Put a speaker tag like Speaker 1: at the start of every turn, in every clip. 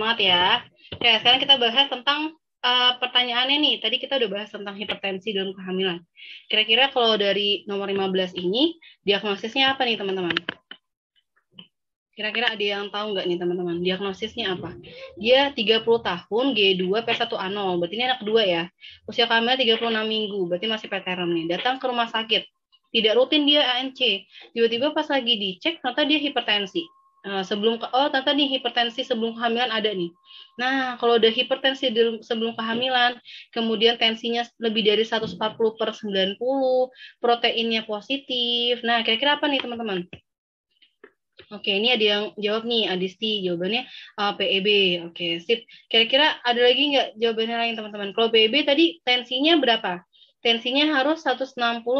Speaker 1: semangat ya. Oke, sekarang kita bahas tentang uh, pertanyaannya nih. Tadi kita udah bahas tentang hipertensi dalam kehamilan. Kira-kira kalau dari nomor 15 ini, diagnosisnya apa nih teman-teman? Kira-kira ada yang tahu nggak nih teman-teman? Diagnosisnya apa? Dia 30 tahun, G2, P1 a 0 Berarti ini anak kedua ya. Usia kehamilan 36 minggu, berarti masih preterm nih. Datang ke rumah sakit. Tidak rutin dia ANC. Tiba-tiba pas lagi dicek, ternyata dia hipertensi Eh, sebelum oh tante nih hipertensi sebelum kehamilan ada nih. Nah kalau udah hipertensi sebelum kehamilan, kemudian tensinya lebih dari 140 per 90, proteinnya positif. Nah kira-kira apa nih teman-teman? Oke, ini ada yang jawab nih, Adisti. Jawabannya uh, eh, PEB. Oke, sip. Kira-kira ada lagi nggak jawabannya lain, teman-teman? Kalau PEB tadi tensinya berapa? Tensinya harus 160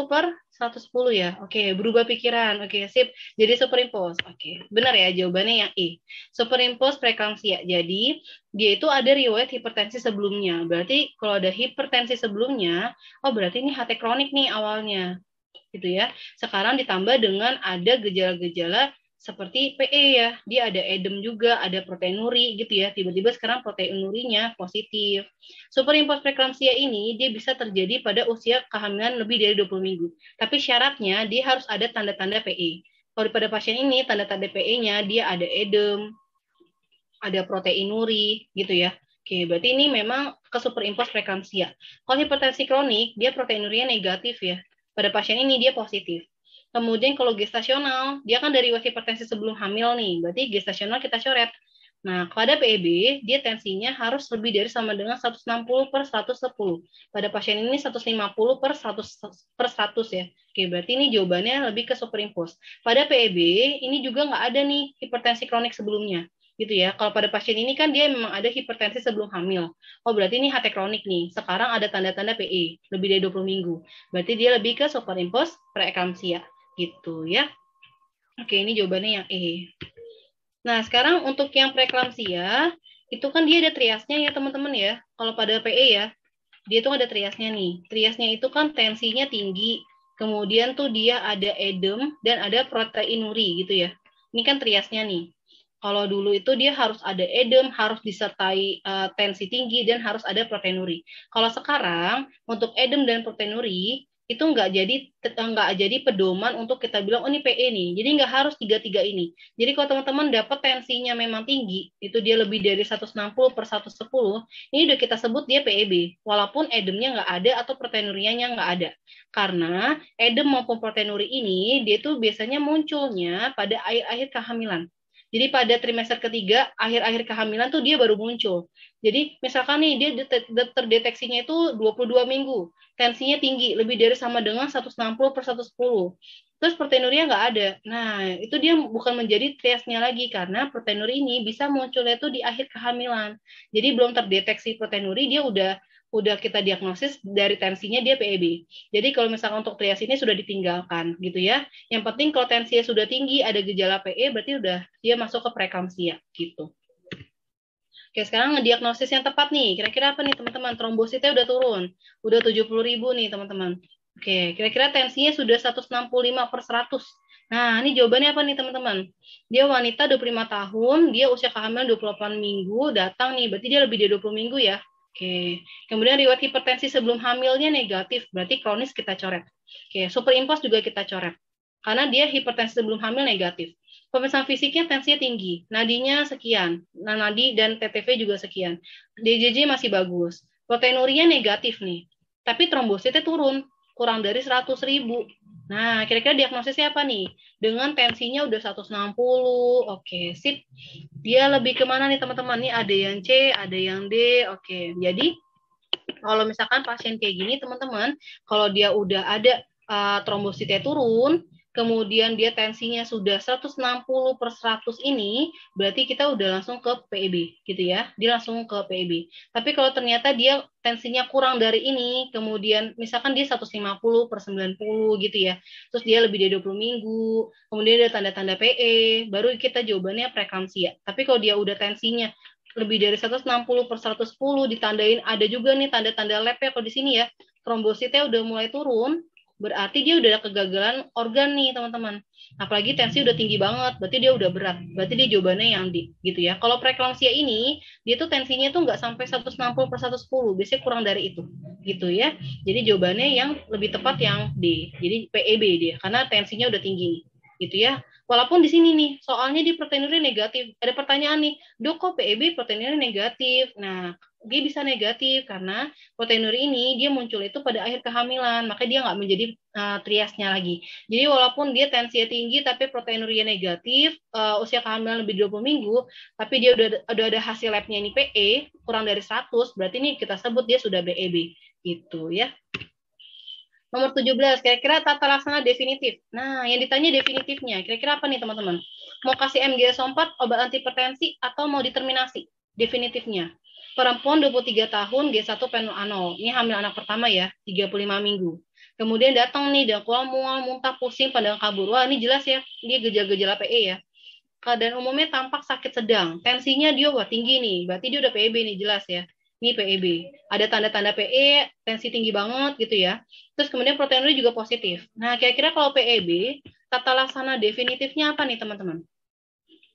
Speaker 1: per 110 ya. Oke, okay. berubah pikiran. Oke, okay, sip. Jadi superimpose. Oke, okay. benar ya jawabannya yang E. Superimpose preeklampsia. Ya. Jadi dia itu ada riwayat hipertensi sebelumnya. Berarti kalau ada hipertensi sebelumnya, oh berarti ini HT kronik nih awalnya. Gitu ya. Sekarang ditambah dengan ada gejala-gejala seperti PE ya, dia ada edem juga, ada proteinuri gitu ya. Tiba-tiba sekarang proteinurinya positif. Superimport preeklampsia ini dia bisa terjadi pada usia kehamilan lebih dari 20 minggu. Tapi syaratnya dia harus ada tanda-tanda PE. Kalau pada pasien ini tanda-tanda PE-nya dia ada edem, ada proteinuri gitu ya. Oke, berarti ini memang ke superimport preeklampsia. Kalau hipertensi kronik, dia proteinurinya negatif ya. Pada pasien ini dia positif Kemudian kalau gestasional, dia kan dari wasi hipertensi sebelum hamil nih, berarti gestasional kita coret. Nah, pada PEB, dia tensinya harus lebih dari sama dengan 160 per 110. Pada pasien ini 150 per 100, per 100 ya. Oke, berarti ini jawabannya lebih ke superimpose. Pada PEB, ini juga nggak ada nih hipertensi kronik sebelumnya gitu ya. Kalau pada pasien ini kan dia memang ada hipertensi sebelum hamil. Oh, berarti ini HT kronik nih. Sekarang ada tanda-tanda PE, lebih dari 20 minggu. Berarti dia lebih ke superimpose preeklampsia gitu ya. Oke, ini jawabannya yang E. Nah, sekarang untuk yang preeklamsia, itu kan dia ada triasnya ya teman-teman ya. Kalau pada PE ya, dia tuh ada triasnya nih. Triasnya itu kan tensinya tinggi, kemudian tuh dia ada edem dan ada proteinuri gitu ya. Ini kan triasnya nih. Kalau dulu itu dia harus ada edem, harus disertai uh, tensi tinggi dan harus ada proteinuri. Kalau sekarang untuk edem dan proteinuri itu nggak jadi eh, nggak jadi pedoman untuk kita bilang oh ini PE nih jadi nggak harus tiga tiga ini jadi kalau teman-teman dapat tensinya memang tinggi itu dia lebih dari 160 per 110 ini udah kita sebut dia PEB walaupun edemnya nggak ada atau proteinurianya nggak ada karena edem maupun proteinuri ini dia tuh biasanya munculnya pada akhir-akhir kehamilan jadi pada trimester ketiga, akhir-akhir kehamilan tuh dia baru muncul. Jadi misalkan nih dia terdeteksinya itu 22 minggu, tensinya tinggi, lebih dari sama dengan 160 per 110. Terus proteinuria nggak ada. Nah, itu dia bukan menjadi triasnya lagi karena proteinuri ini bisa munculnya tuh di akhir kehamilan. Jadi belum terdeteksi proteinuri, dia udah udah kita diagnosis dari tensinya dia PEB. Jadi kalau misalkan untuk trias ini sudah ditinggalkan gitu ya. Yang penting kalau tensinya sudah tinggi ada gejala PE berarti udah dia masuk ke preeklampsia gitu. Oke, sekarang diagnosis yang tepat nih. Kira-kira apa nih teman-teman? Trombositnya udah turun. Udah 70 ribu nih teman-teman. Oke, kira-kira tensinya sudah 165 per 100. Nah, ini jawabannya apa nih teman-teman? Dia wanita 25 tahun, dia usia kehamilan 28 minggu, datang nih, berarti dia lebih dari 20 minggu ya. Oke. Kemudian riwayat hipertensi sebelum hamilnya negatif, berarti kronis kita coret. Oke, superimpos juga kita coret. Karena dia hipertensi sebelum hamil negatif. Pemeriksaan fisiknya tensinya tinggi, nadinya sekian, nah nadi dan TTV juga sekian. DJJ masih bagus. Proteinuria negatif nih, tapi trombositnya turun, kurang dari 100 ribu. Nah, kira-kira diagnosisnya apa nih? Dengan tensinya udah 160, oke, sip. Dia lebih kemana nih teman-teman? Nih ada yang C, ada yang D, oke. Jadi, kalau misalkan pasien kayak gini, teman-teman, kalau dia udah ada uh, trombositnya turun, kemudian dia tensinya sudah 160 per 100 ini, berarti kita udah langsung ke PEB, gitu ya. Dia langsung ke PEB. Tapi kalau ternyata dia tensinya kurang dari ini, kemudian misalkan dia 150 per 90 gitu ya, terus dia lebih dari 20 minggu, kemudian ada tanda-tanda PE, baru kita jawabannya ya. Tapi kalau dia udah tensinya lebih dari 160 per 110, ditandain ada juga nih tanda-tanda lab ya kalau di sini ya, trombositnya udah mulai turun, berarti dia udah ada kegagalan organ nih teman-teman apalagi tensi udah tinggi banget berarti dia udah berat berarti dia jawabannya yang di gitu ya kalau preeklampsia ini dia tuh tensinya tuh nggak sampai 160 per 110 biasanya kurang dari itu gitu ya jadi jawabannya yang lebih tepat yang D jadi PEB dia karena tensinya udah tinggi gitu ya Walaupun di sini nih, soalnya di proteinuria negatif. Ada pertanyaan nih, dok kok PEB proteinuria negatif? Nah, dia bisa negatif karena proteinuria ini dia muncul itu pada akhir kehamilan, maka dia nggak menjadi uh, triasnya lagi. Jadi walaupun dia tensinya tinggi tapi proteinuria negatif, uh, usia kehamilan lebih 20 minggu, tapi dia udah udah ada hasil labnya ini PE kurang dari 100, berarti ini kita sebut dia sudah BEB gitu ya. Nomor 17, kira-kira tata laksana definitif. Nah, yang ditanya definitifnya, kira-kira apa nih teman-teman? Mau kasih MGSO4, obat antipertensi, atau mau determinasi? Definitifnya. Perempuan 23 tahun, G1 0 Ini hamil anak pertama ya, 35 minggu. Kemudian datang nih, dakwa mual, muntah, pusing, pandang kabur. Wah, ini jelas ya, dia gejala-gejala PE ya. Keadaan umumnya tampak sakit sedang. Tensinya dia wah tinggi nih, berarti dia udah PEB nih, jelas ya ini PEB. Ada tanda-tanda PE, tensi tinggi banget gitu ya. Terus kemudian proteinuria juga positif. Nah, kira-kira kalau PEB, tata laksana definitifnya apa nih teman-teman?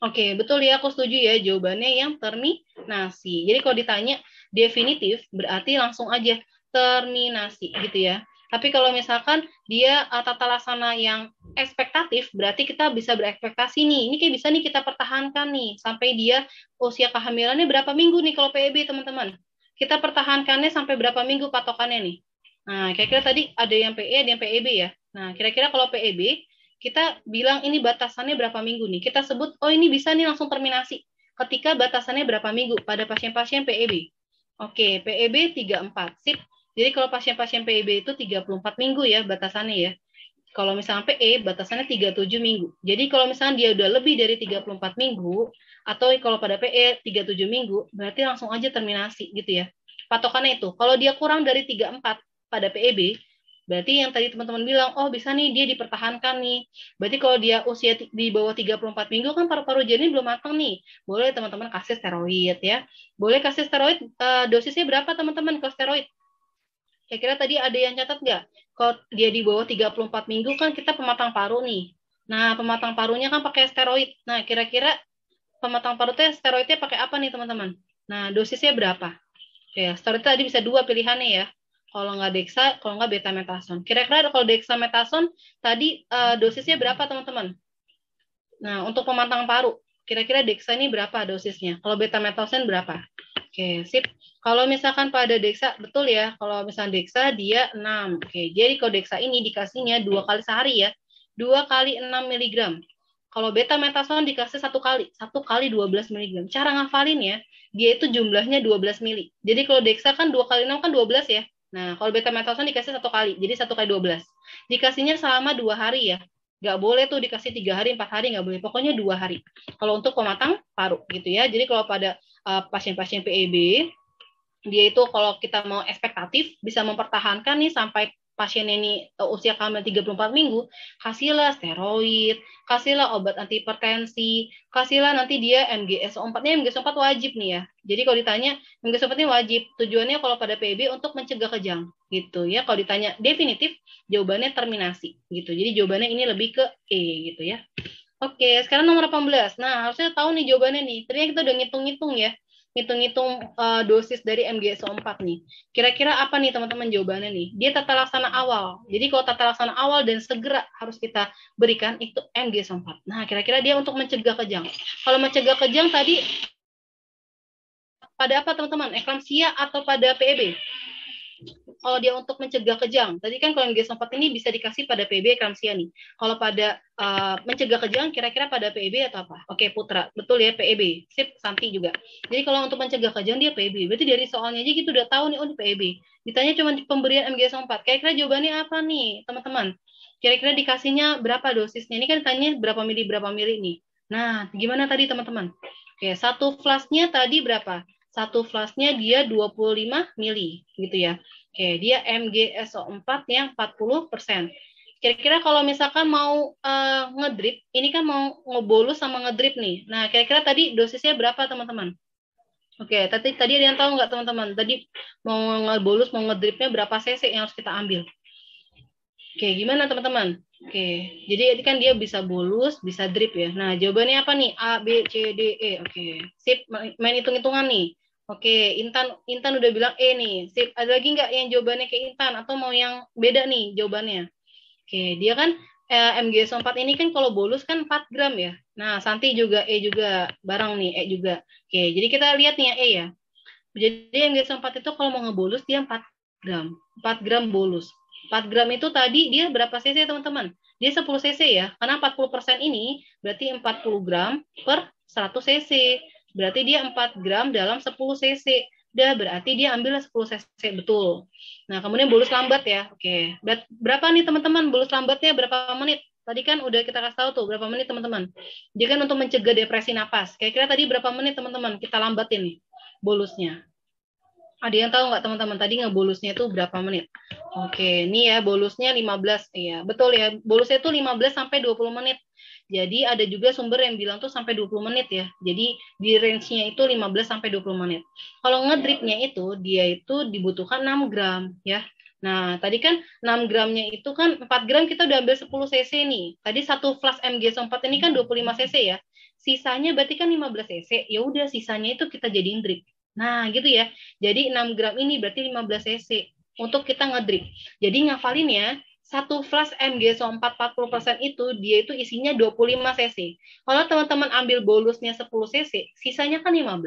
Speaker 1: Oke, betul ya, aku setuju ya jawabannya yang terminasi. Jadi kalau ditanya definitif, berarti langsung aja terminasi gitu ya. Tapi kalau misalkan dia eh, tata laksana yang ekspektatif, berarti kita bisa berekspektasi nih. Ini kayak bisa nih kita pertahankan nih sampai dia usia kehamilannya berapa minggu nih kalau PEB teman-teman kita pertahankannya sampai berapa minggu patokannya nih? Nah, kira-kira tadi ada yang PE, ada yang PEB ya. Nah, kira-kira kalau PEB, kita bilang ini batasannya berapa minggu nih. Kita sebut, oh ini bisa nih langsung terminasi. Ketika batasannya berapa minggu pada pasien-pasien PEB. Oke, PEB 34. Sip. Jadi kalau pasien-pasien PEB itu 34 minggu ya batasannya ya. Kalau misalnya PE batasannya 37 minggu. Jadi kalau misalnya dia udah lebih dari 34 minggu atau kalau pada PE 37 minggu, berarti langsung aja terminasi gitu ya. Patokannya itu. Kalau dia kurang dari 34 pada PEB, berarti yang tadi teman-teman bilang, oh bisa nih dia dipertahankan nih. Berarti kalau dia usia di bawah 34 minggu kan paru-paru jernih belum matang nih. Boleh teman-teman kasih steroid ya. Boleh kasih steroid eh, dosisnya berapa teman-teman kalau steroid? kira-kira tadi ada yang catat nggak? Kalau dia di bawah 34 minggu kan kita pematang paru nih. Nah, pematang parunya kan pakai steroid. Nah, kira-kira pematang paru teh steroidnya pakai apa nih, teman-teman? Nah, dosisnya berapa? Oke, steroid tadi bisa dua pilihannya ya. Kalau nggak deksa, kalau nggak betametason. Kira-kira kalau metason, tadi uh, dosisnya berapa, teman-teman? Nah, untuk pematang paru, kira-kira deksa ini berapa dosisnya? Kalau betametason berapa? Oke, sip. Kalau misalkan pada deksa, betul ya. Kalau misalkan deksa, dia 6. Oke, jadi kalau deksa ini dikasihnya dua kali sehari ya. dua kali 6 mg. Kalau beta metason dikasih satu kali, satu kali 12 mg. Cara ngafalin ya, dia itu jumlahnya 12 mili. Jadi kalau deksa kan dua kali 6 kan 12 ya. Nah, kalau beta metason dikasih satu kali, jadi satu kali 12. Dikasihnya selama dua hari ya. Gak boleh tuh dikasih tiga hari, empat hari, nggak boleh. Pokoknya dua hari. Kalau untuk pematang paru gitu ya. Jadi kalau pada Eh, pasien-pasien uh, PEB dia itu kalau kita mau ekspektatif bisa mempertahankan nih sampai pasien ini uh, usia kehamilan 34 minggu, kasihlah steroid, kasihlah obat anti hipertensi, kasihlah nanti dia MGS 4 Ini MGSO4 wajib nih ya. Jadi kalau ditanya, MGS 4 ini wajib. Tujuannya kalau pada PEB untuk mencegah kejang gitu ya. Kalau ditanya definitif, jawabannya terminasi gitu. Jadi jawabannya ini lebih ke E gitu ya. Oke, sekarang nomor 18. Nah, harusnya tahu nih jawabannya nih. Ternyata kita udah ngitung-ngitung ya. Ngitung-ngitung uh, dosis dari MGSO4 nih. Kira-kira apa nih teman-teman jawabannya nih? Dia tata laksana awal. Jadi kalau tata laksana awal dan segera harus kita berikan itu MGSO4. Nah, kira-kira dia untuk mencegah kejang. Kalau mencegah kejang tadi pada apa teman-teman? Eklamsia atau pada PEB? kalau dia untuk mencegah kejang, tadi kan kalau GS4 ini bisa dikasih pada PB nih. Kalau pada uh, mencegah kejang kira-kira pada PB atau apa? Oke, Putra. Betul ya PEB. Sip, Santi juga. Jadi kalau untuk mencegah kejang dia PEB. Berarti dari soalnya aja gitu udah tahu nih oh PEB. Ditanya cuma pemberian MGS4. Kira-kira jawabannya apa nih, teman-teman? Kira-kira dikasihnya berapa dosisnya? Ini kan tanya berapa mili berapa mili nih. Nah, gimana tadi teman-teman? Oke, satu flashnya tadi berapa? satu flasknya dia 25 mili gitu ya. Oke, dia MgSO4 yang 40 persen. Kira-kira kalau misalkan mau uh, ngedrip, ini kan mau ngebolus sama ngedrip nih. Nah, kira-kira tadi dosisnya berapa teman-teman? Oke, tadi tadi ada yang tahu nggak teman-teman? Tadi mau ngebolus, mau ngedripnya berapa cc yang harus kita ambil? Oke, gimana teman-teman? Oke, jadi ini kan dia bisa bolus, bisa drip ya. Nah, jawabannya apa nih? A, B, C, D, E. Oke, sip, main hitung-hitungan nih. Oke, Intan Intan udah bilang E nih. Sip, ada lagi nggak yang jawabannya kayak Intan atau mau yang beda nih jawabannya? Oke, dia kan eh, MGS4 ini kan kalau bolus kan 4 gram ya. Nah, Santi juga E juga barang nih, E juga. Oke, jadi kita lihat nih yang E ya. Jadi MGS4 itu kalau mau ngebolus dia 4 gram. 4 gram bolus. 4 gram itu tadi dia berapa cc teman-teman? Dia 10 cc ya. Karena 40% ini berarti 40 gram per 100 cc berarti dia 4 gram dalam 10 cc. Udah, berarti dia ambil 10 cc, betul. Nah, kemudian bolus lambat ya. Oke, berapa nih teman-teman bolus lambatnya berapa menit? Tadi kan udah kita kasih tahu tuh berapa menit teman-teman. Dia kan untuk mencegah depresi nafas. Kira-kira tadi berapa menit teman-teman kita lambatin nih bolusnya? Ada yang tahu nggak teman-teman tadi ngebolusnya itu berapa menit? Oke, ini ya bolusnya 15 ya. Betul ya. Bolusnya itu 15 sampai 20 menit. Jadi ada juga sumber yang bilang tuh sampai 20 menit ya. Jadi di range-nya itu 15 sampai 20 menit. Kalau ngedripnya itu dia itu dibutuhkan 6 gram ya. Nah, tadi kan 6 gramnya itu kan 4 gram kita udah ambil 10 cc nih. Tadi satu flask MG4 ini kan 25 cc ya. Sisanya berarti kan 15 cc. Ya udah sisanya itu kita jadiin drip. Nah, gitu ya. Jadi 6 gram ini berarti 15 cc untuk kita ngedrip. Jadi ngafalinnya satu flash MG so 40% itu dia itu isinya 25 cc. Kalau teman-teman ambil bolusnya 10 cc, sisanya kan 15.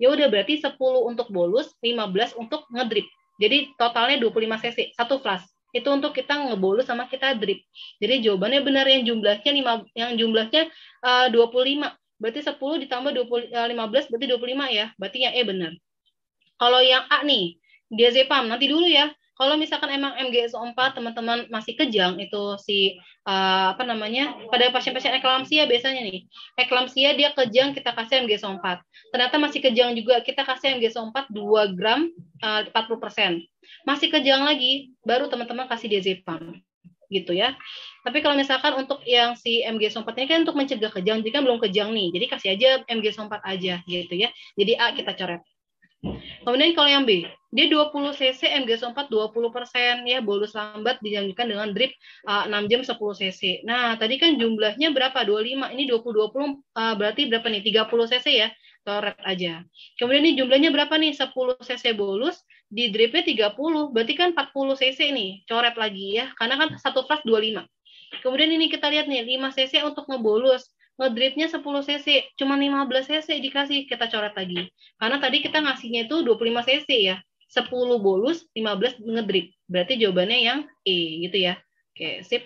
Speaker 1: Ya udah berarti 10 untuk bolus, 15 untuk ngedrip. Jadi totalnya 25 cc, satu flash. Itu untuk kita ngebolus sama kita drip. Jadi jawabannya benar yang jumlahnya 5 yang jumlahnya eh, uh, 25. Berarti 10 ditambah 20, uh, 15 berarti 25 ya. Berarti yang E benar. Kalau yang A nih, dia Zepam nanti dulu ya kalau misalkan emang MGSO4 teman-teman masih kejang itu si uh, apa namanya pada pasien-pasien eklamsia biasanya nih eklamsia dia kejang kita kasih MGSO4 ternyata masih kejang juga kita kasih MGSO4 2 gram eh, uh, 40% masih kejang lagi baru teman-teman kasih diazepam gitu ya tapi kalau misalkan untuk yang si mg 4 ini kan untuk mencegah kejang jadi kan belum kejang nih jadi kasih aja so 4 aja gitu ya jadi A kita coret Kemudian kalau yang B, dia 20 cc MG 4 20% ya bolus lambat dijanjikan dengan drip uh, 6 jam 10 cc. Nah, tadi kan jumlahnya berapa? 25. Ini 20 20 uh, berarti berapa nih? 30 cc ya. Coret aja. Kemudian ini jumlahnya berapa nih? 10 cc bolus di dripnya 30. Berarti kan 40 cc nih. Coret lagi ya. Karena kan satu flask 25. Kemudian ini kita lihat nih 5 cc untuk ngebolus ngedripnya 10 cc, cuma 15 cc dikasih, kita coret lagi. Karena tadi kita ngasihnya itu 25 cc ya. 10 bolus, 15 ngedrip. Berarti jawabannya yang E gitu ya. Oke, sip.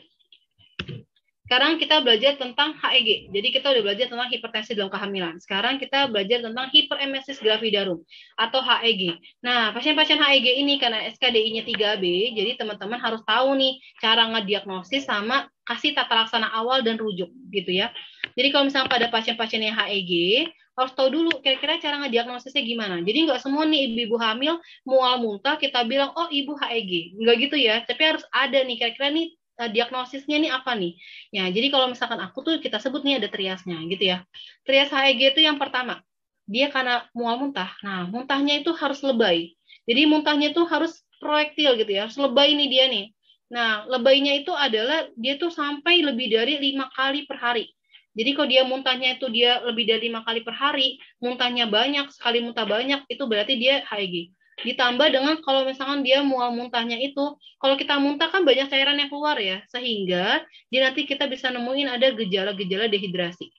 Speaker 1: Sekarang kita belajar tentang HEG. Jadi kita udah belajar tentang hipertensi dalam kehamilan. Sekarang kita belajar tentang hiperemesis gravidarum atau HEG. Nah, pasien-pasien HEG ini karena SKDI-nya 3B, jadi teman-teman harus tahu nih cara ngediagnosis sama kasih tata laksana awal dan rujuk gitu ya. Jadi kalau misalnya pada pasien-pasien yang HEG, harus tahu dulu kira-kira cara ngediagnosisnya gimana. Jadi nggak semua nih ibu-ibu hamil mual muntah kita bilang oh ibu HEG. Nggak gitu ya, tapi harus ada nih kira-kira nih uh, diagnosisnya ini apa nih? Ya, jadi kalau misalkan aku tuh kita sebut nih ada triasnya gitu ya. Trias HEG itu yang pertama, dia karena mual muntah. Nah, muntahnya itu harus lebay. Jadi muntahnya itu harus proyektil gitu ya, harus lebay nih dia nih. Nah, lebaynya itu adalah dia tuh sampai lebih dari lima kali per hari. Jadi kalau dia muntahnya itu dia lebih dari lima kali per hari, muntahnya banyak, sekali muntah banyak, itu berarti dia HEG ditambah dengan kalau misalkan dia mual muntahnya itu kalau kita muntah kan banyak cairan yang keluar ya sehingga dia nanti kita bisa nemuin ada gejala-gejala dehidrasi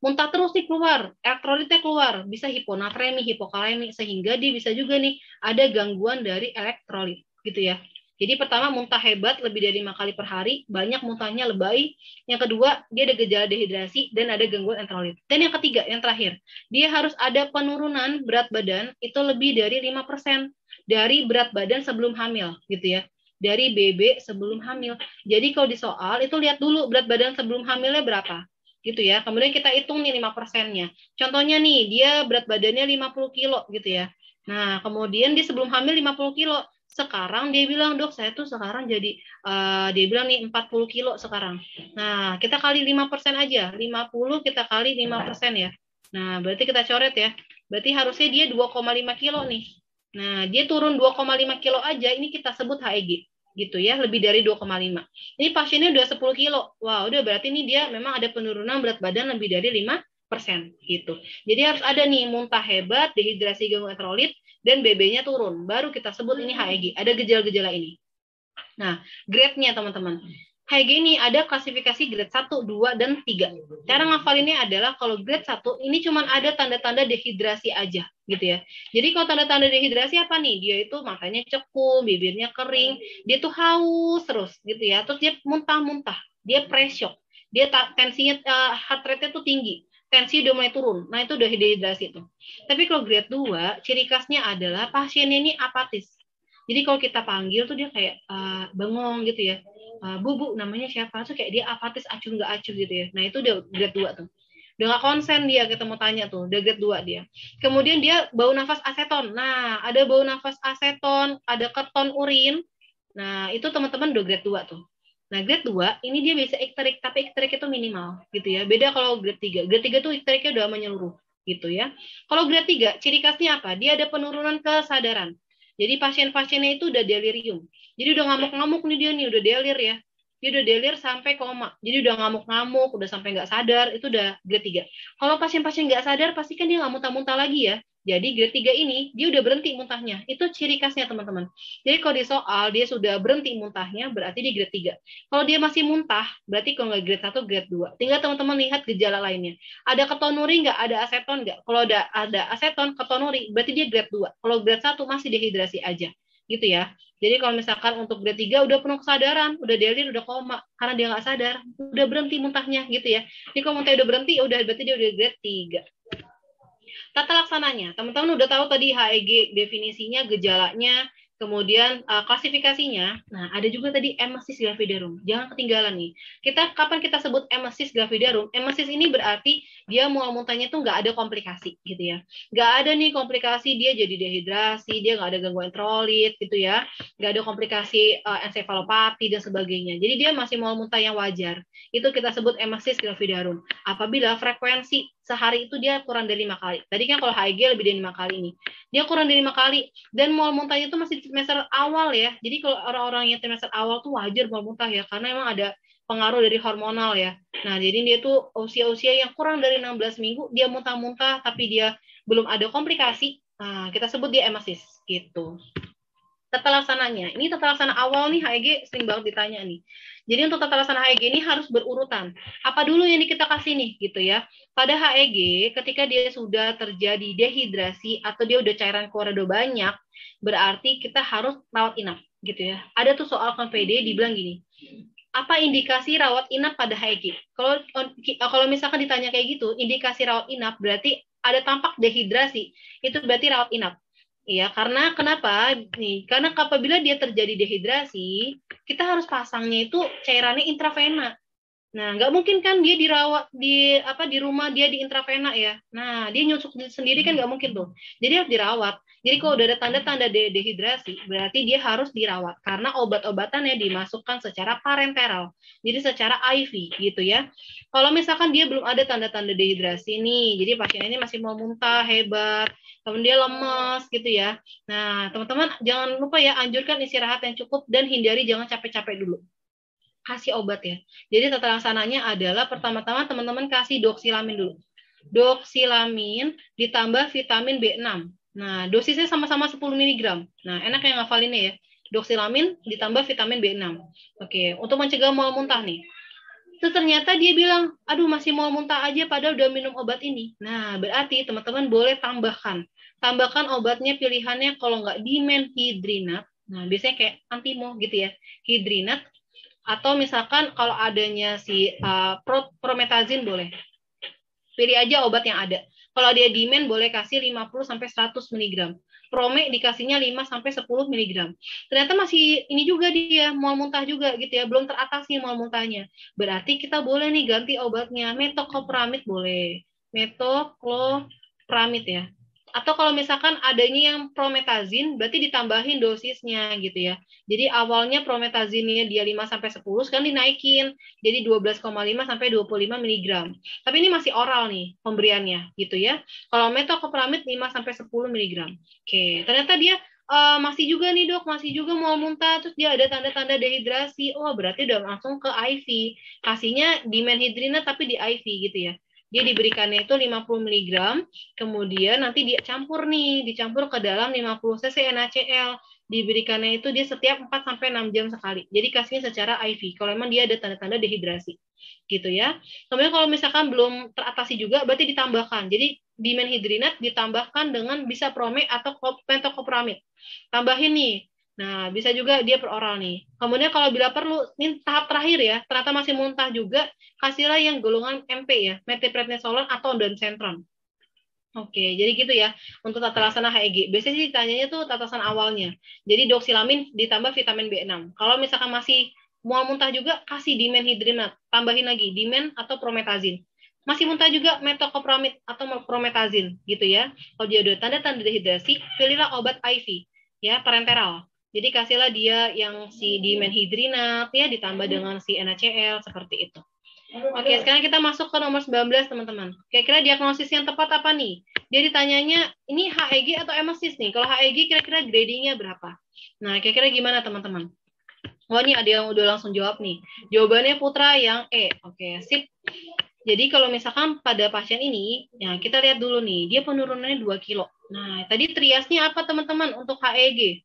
Speaker 1: muntah terus nih keluar elektrolitnya keluar bisa hiponatremi hipokalemi sehingga dia bisa juga nih ada gangguan dari elektrolit gitu ya jadi pertama muntah hebat lebih dari lima kali per hari, banyak muntahnya lebay. Yang kedua, dia ada gejala dehidrasi dan ada gangguan elektrolit. Dan yang ketiga, yang terakhir, dia harus ada penurunan berat badan itu lebih dari lima persen dari berat badan sebelum hamil gitu ya. Dari BB sebelum hamil. Jadi kalau di soal itu lihat dulu berat badan sebelum hamilnya berapa gitu ya. Kemudian kita hitung nih lima persennya. Contohnya nih, dia berat badannya 50 kilo gitu ya. Nah, kemudian dia sebelum hamil 50 kilo sekarang dia bilang dok saya tuh sekarang jadi uh, dia bilang nih 40 kilo sekarang nah kita kali 5% aja 50 kita kali 5% ya nah berarti kita coret ya berarti harusnya dia 2,5 kilo nih nah dia turun 2,5 kilo aja ini kita sebut HEG gitu ya lebih dari 2,5 ini pasiennya udah 10 kilo wow, udah berarti ini dia memang ada penurunan berat badan lebih dari 5 persen gitu. Jadi harus ada nih muntah hebat, dehidrasi gangguan elektrolit, dan BB-nya turun, baru kita sebut ini HEG. Hmm. Ada gejala-gejala ini. Nah, grade-nya teman-teman. HEG ini ada klasifikasi grade 1, 2, dan 3. Cara ngafalinnya adalah kalau grade 1 ini cuma ada tanda-tanda dehidrasi aja gitu ya. Jadi kalau tanda-tanda dehidrasi apa nih? Dia itu matanya cekung, bibirnya kering, dia tuh haus terus gitu ya. Terus dia muntah-muntah, dia pressure, dia tensinya uh, heart rate-nya tuh tinggi tensi udah mulai turun. Nah, itu udah dehidrasi itu. Tapi kalau grade 2, ciri khasnya adalah pasien ini apatis. Jadi kalau kita panggil tuh dia kayak uh, bengong gitu ya. Uh, bu, namanya siapa? Tuh kayak dia apatis, acuh nggak acuh gitu ya. Nah, itu udah grade 2 tuh. Udah nggak konsen dia kita gitu, mau tanya tuh, udah grade 2 dia. Kemudian dia bau nafas aseton. Nah, ada bau nafas aseton, ada keton urin. Nah, itu teman-teman udah grade 2 tuh. Nah, grade 2 ini dia bisa ikterik, tapi ikterik itu minimal gitu ya. Beda kalau grade 3. Grade 3 tuh ikteriknya udah menyeluruh gitu ya. Kalau grade 3, ciri khasnya apa? Dia ada penurunan kesadaran. Jadi pasien-pasiennya itu udah delirium. Jadi udah ngamuk-ngamuk nih dia nih, udah delir ya dia udah delir sampai koma. Jadi udah ngamuk-ngamuk, udah sampai nggak sadar, itu udah grade 3. Kalau pasien-pasien nggak sadar, pasti kan dia nggak muntah-muntah lagi ya. Jadi grade 3 ini, dia udah berhenti muntahnya. Itu ciri khasnya, teman-teman. Jadi kalau di soal, dia sudah berhenti muntahnya, berarti dia grade 3. Kalau dia masih muntah, berarti kalau nggak grade 1, grade 2. Tinggal teman-teman lihat gejala lainnya. Ada ketonuri nggak? Ada aseton nggak? Kalau ada, ada aseton, ketonuri, berarti dia grade 2. Kalau grade 1, masih dehidrasi aja gitu ya. Jadi kalau misalkan untuk grade 3 udah penuh kesadaran, udah delir, udah koma, karena dia nggak sadar, udah berhenti muntahnya gitu ya. Jadi kalau muntah udah berhenti, udah berarti dia udah grade 3. Tata laksananya, teman-teman udah tahu tadi HEG definisinya, gejalanya, kemudian uh, klasifikasinya. Nah, ada juga tadi emesis gravidarum. Jangan ketinggalan nih. Kita kapan kita sebut emesis gravidarum? Emesis ini berarti dia mual muntahnya tuh nggak ada komplikasi gitu ya nggak ada nih komplikasi dia jadi dehidrasi dia nggak ada gangguan trolit gitu ya nggak ada komplikasi uh, eh, encephalopati dan sebagainya jadi dia masih mual muntah yang wajar itu kita sebut emesis gravidarum apabila frekuensi sehari itu dia kurang dari lima kali tadi kan kalau HIG lebih dari lima kali nih dia kurang dari lima kali dan mual muntahnya itu masih di trimester awal ya jadi kalau orang-orang yang trimester awal tuh wajar mual muntah ya karena emang ada pengaruh dari hormonal ya. Nah, jadi dia tuh usia-usia yang kurang dari 16 minggu, dia muntah-muntah tapi dia belum ada komplikasi, nah, kita sebut dia emesis gitu. Tata laksananya, ini tata laksana awal nih HEG sering banget ditanya nih. Jadi untuk tata laksana HEG ini harus berurutan. Apa dulu yang kita kasih nih gitu ya. Pada HEG ketika dia sudah terjadi dehidrasi atau dia udah cairan keluar banyak, berarti kita harus rawat inap gitu ya. Ada tuh soal KPD dibilang gini, apa indikasi rawat inap pada HIG? E kalau kalau misalkan ditanya kayak gitu, indikasi rawat inap berarti ada tampak dehidrasi. Itu berarti rawat inap. Iya, karena kenapa? Nih, karena apabila dia terjadi dehidrasi, kita harus pasangnya itu cairannya intravena. Nah, nggak mungkin kan dia dirawat di apa di rumah dia di intravena ya. Nah, dia nyusuk sendiri kan hmm. nggak mungkin tuh. Jadi harus dirawat. Jadi kalau udah ada tanda-tanda de dehidrasi, berarti dia harus dirawat karena obat-obatannya dimasukkan secara parenteral. Jadi secara IV gitu ya. Kalau misalkan dia belum ada tanda-tanda dehidrasi nih, jadi pasien ini masih mau muntah, hebat, kemudian dia lemas gitu ya. Nah, teman-teman jangan lupa ya anjurkan istirahat yang cukup dan hindari jangan capek-capek dulu kasih obat ya. Jadi tata laksananya adalah pertama-tama teman-teman kasih doksilamin dulu. Doksilamin ditambah vitamin B6. Nah, dosisnya sama-sama 10 mg. Nah, enak yang ngafalinnya ya. Doksilamin ditambah vitamin B6. Oke, untuk mencegah mual muntah nih. Terus ternyata dia bilang, aduh masih mau muntah aja padahal udah minum obat ini. Nah, berarti teman-teman boleh tambahkan. Tambahkan obatnya pilihannya kalau nggak dimenhidrinat, nah biasanya kayak antimo gitu ya. Hidrinat atau misalkan kalau adanya si uh, prometazin boleh. Pilih aja obat yang ada. Kalau dia demand boleh kasih 50 sampai 100 mg. Prome dikasihnya 5 sampai 10 mg. Ternyata masih ini juga dia mau muntah juga gitu ya, belum teratasi mau muntahnya. Berarti kita boleh nih ganti obatnya metoclopramid boleh. Metoclopramid ya. Atau kalau misalkan adanya yang prometazin, berarti ditambahin dosisnya gitu ya. Jadi awalnya prometazinnya dia 5 sampai 10, sekarang dinaikin jadi 12,5 sampai 25 mg. Tapi ini masih oral nih pemberiannya gitu ya. Kalau metoclopramid 5 sampai 10 mg. Oke, ternyata dia Uh, masih juga nih dok, masih juga mau muntah, terus dia ada tanda-tanda dehidrasi, oh berarti udah langsung ke IV, kasihnya di menhidrina tapi di IV gitu ya. Dia diberikannya itu 50 mg, kemudian nanti dicampur nih, dicampur ke dalam 50 cc NaCl. Diberikannya itu dia setiap 4 sampai 6 jam sekali. Jadi kasihnya secara IV kalau memang dia ada tanda-tanda dehidrasi. Gitu ya. Kemudian kalau misalkan belum teratasi juga berarti ditambahkan. Jadi dimenhidrinat ditambahkan dengan bisa prome atau pentokopramid. Tambahin nih Nah, bisa juga dia peroral nih. Kemudian kalau bila perlu, ini tahap terakhir ya, ternyata masih muntah juga, kasihlah yang golongan MP ya, metiprednisolon atau doncentron. Oke, jadi gitu ya untuk tata laksana HEG. Biasanya sih ditanyanya tuh tatasan awalnya. Jadi doksilamin ditambah vitamin B6. Kalau misalkan masih mual muntah juga, kasih dimen dimenhidrinat. Tambahin lagi dimen atau prometazin. Masih muntah juga metokopramid atau prometazin gitu ya. Kalau dia ada tanda-tanda dehidrasi, pilihlah obat IV ya parenteral jadi kasihlah dia yang si dimenhidrinat ya ditambah hmm. dengan si NaCl seperti itu. Oke, sekarang kita masuk ke nomor 19, teman-teman. Kira-kira diagnosis yang tepat apa nih? Dia ditanyanya, ini HEG atau emesis nih? Kalau HEG kira-kira gradingnya berapa? Nah, kira-kira gimana, teman-teman? Wah, oh, ini ada yang udah langsung jawab nih. Jawabannya Putra yang E. Oke, sip. Jadi kalau misalkan pada pasien ini, ya kita lihat dulu nih, dia penurunannya 2 kilo. Nah, tadi triasnya apa, teman-teman, untuk HEG?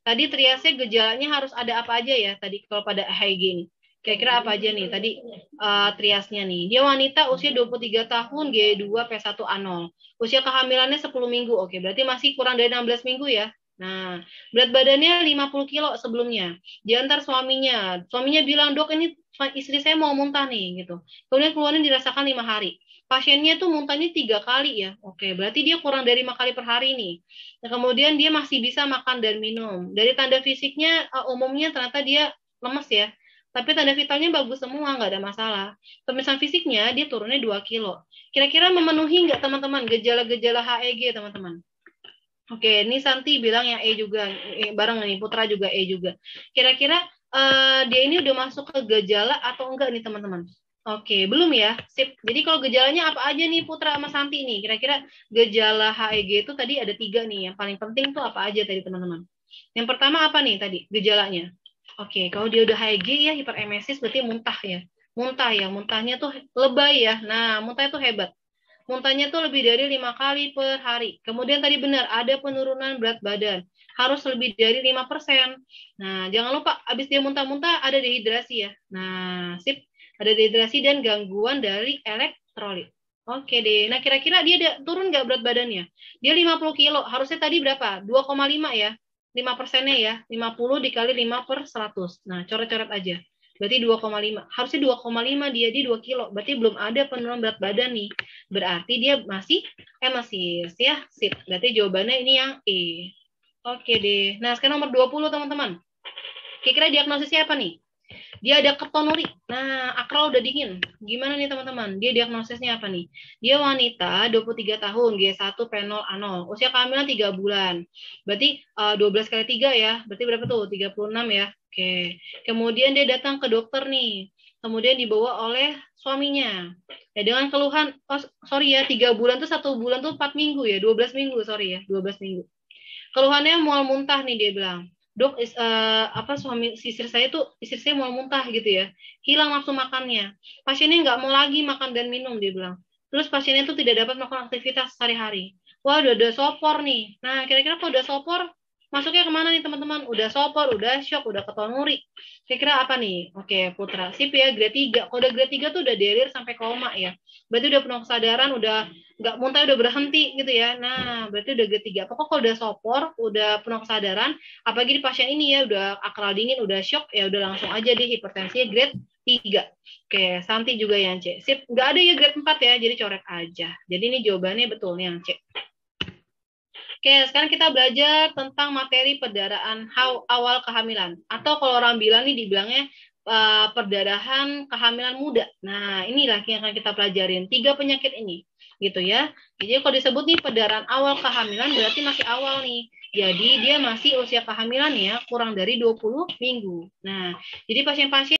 Speaker 1: Tadi triase gejalanya harus ada apa aja ya tadi kalau pada HIG ini Kira-kira apa aja nih tadi uh, eh, triasnya nih. Dia wanita usia 23 tahun G2 P1 A0. Usia kehamilannya 10 minggu. Oke, berarti masih kurang dari 16 minggu ya. Nah, berat badannya 50 kilo sebelumnya. Diantar suaminya. Suaminya bilang, dok ini istri saya mau muntah nih, gitu. Kemudian keluarnya dirasakan lima hari pasiennya tuh muntahnya tiga kali ya. Oke, berarti dia kurang dari lima kali per hari nih. Nah, kemudian dia masih bisa makan dan minum. Dari tanda fisiknya eh, umumnya ternyata dia lemes ya. Tapi tanda vitalnya bagus semua, nggak ada masalah. Pemisahan fisiknya dia turunnya 2 kilo. Kira-kira memenuhi nggak teman-teman gejala-gejala HEG teman-teman? Oke, ini Santi bilang yang E juga, e, bareng nih Putra juga E juga. Kira-kira uh, dia ini udah masuk ke gejala atau enggak nih teman-teman? Oke, belum ya. Sip. Jadi kalau gejalanya apa aja nih Putra sama Santi nih? Kira-kira gejala HEG itu tadi ada tiga nih. Yang paling penting tuh apa aja tadi teman-teman? Yang pertama apa nih tadi gejalanya? Oke, kalau dia udah HEG ya hiperemesis berarti muntah ya. Muntah ya, muntahnya tuh lebay ya. Nah, muntah itu hebat. Muntahnya tuh lebih dari lima kali per hari. Kemudian tadi benar ada penurunan berat badan harus lebih dari lima persen. Nah, jangan lupa abis dia muntah-muntah ada dehidrasi ya. Nah, sip ada dehidrasi dan gangguan dari elektrolit. Oke deh. Nah, kira-kira dia ada, turun nggak berat badannya? Dia 50 kilo. Harusnya tadi berapa? 2,5 ya. 5 persennya ya. 50 dikali 5 per 100. Nah, coret-coret aja. Berarti 2,5. Harusnya 2,5 dia, di 2 kilo. Berarti belum ada penurunan berat badan nih. Berarti dia masih eh, masih ya. Sip. Berarti jawabannya ini yang E. Oke deh. Nah, sekarang nomor 20, teman-teman. Kira-kira diagnosisnya apa nih? Dia ada kertonuri. Nah, akral udah dingin. Gimana nih teman-teman? Dia diagnosisnya apa nih? Dia wanita 23 tahun, G1 P0 A0. Usia kehamilan 3 bulan. Berarti uh, eh, 12 kali 3 ya. Berarti berapa tuh? 36 ya. Oke. Kemudian dia datang ke dokter nih. Kemudian dibawa oleh suaminya. Ya, dengan keluhan, oh, sorry ya, 3 bulan tuh 1 bulan tuh 4 minggu ya. 12 minggu, sorry ya. 12 minggu. Keluhannya mual muntah nih dia bilang dok is, uh, apa suami sisir saya itu istri saya mau muntah gitu ya hilang nafsu makannya pasiennya nggak mau lagi makan dan minum dia bilang terus pasiennya itu tidak dapat melakukan aktivitas sehari-hari wah udah udah sopor nih nah kira-kira kalau udah sopor masuknya kemana nih teman-teman? Udah sopor, udah shock, udah keton muri. Kira-kira apa nih? Oke, Putra. Sip ya, grade 3. Kode grade 3 tuh udah delir sampai koma ya. Berarti udah penuh kesadaran, udah nggak muntah, udah berhenti gitu ya. Nah, berarti udah grade 3. Pokoknya kalau udah sopor, udah penuh kesadaran, apalagi di pasien ini ya, udah akral dingin, udah shock, ya udah langsung aja deh hipertensi grade 3. Oke, Santi juga yang C. Sip, nggak ada ya grade 4 ya, jadi coret aja. Jadi ini jawabannya betul nih yang C. Oke, sekarang kita belajar tentang materi perdarahan awal kehamilan atau kalau orang bilang nih dibilangnya uh, perdarahan kehamilan muda. Nah, inilah yang akan kita pelajarin tiga penyakit ini gitu ya. Jadi kalau disebut nih perdarahan awal kehamilan berarti masih awal nih. Jadi dia masih usia kehamilan ya kurang dari 20 minggu. Nah, jadi pasien-pasien